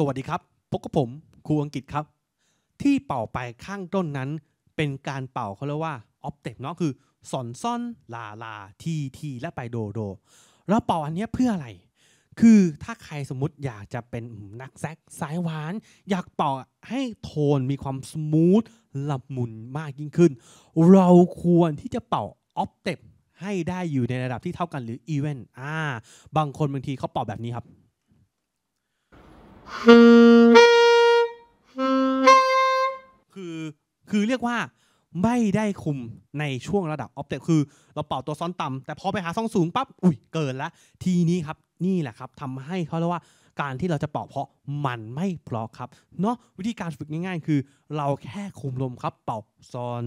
สวัสดีครับพบกับผมครูอังกฤษครับ ที่เป่าไปข้างต้นนั้น เป็นการเป่าเขาเรียกว่าออฟเต็ปเนาะ คือสอนซ่อนลาลาทีทีและไปโดโดแล้วเป่าอันนี้เพื่ออะไร คือถ้าใครสมมติอยากจะเป็นนักแซกสายหวาน อยากเป่าให้โทนมีความสมูทละมุนมากยิ่งขึ้น เราควรที่จะเป่าออฟเต็ปให้ได้อยู่ในระดับที่เท่ากันหรืออีเวนต์อ่าบางคนบางทีเขาเป่าแบบนี้ครับคือคือเรียกว่า ไม่ได้คุมในช่วงระดับออฟเตคือเราเป่าตัวซ้อนต่ำ แต่พอไปหาซองสูงปั๊บ อุ้ยเกินละทีนี้ครับนี่แหละครับทำให้เขาเรียกว่าการที่เราจะเป่าเพราะมันไม่เพราะครับ เนาะวิธีการฝึกง่ายๆ คือ เราแค่คุมลมครับเป่าซอน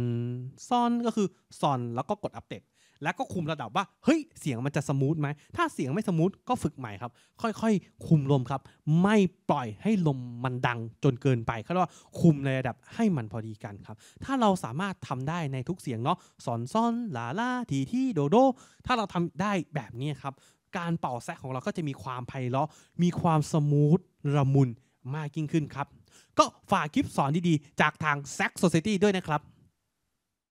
ซอนก็คือซอนแล้วก็กดอัปเดต แล้วก็คุมระดับว่าเฮ้ยเสียงมันจะสมูทไหมถ้าเสียงไม่สมูทก็ฝึกใหม่ครับ ค่อยๆคุมลมครับ ไม่ปล่อยให้ลมมันดังจนเกินไปเขาเรียกว่าคุมในระดับให้มันพอดีกันครับ ถ้าเราสามารถทำได้ในทุกเสียงเนาะซอนซอนลาลาทีที่โดโดถ้าเราทำได้แบบนี้ครับการเป่าแซกของเราก็จะมีความไพเราะมีความสมูทระมุนมากยิ่งขึ้นครับ ก็ฝากคลิปสอนดี ๆ จากทางแซกโซซิตี้ด้วยนะครับ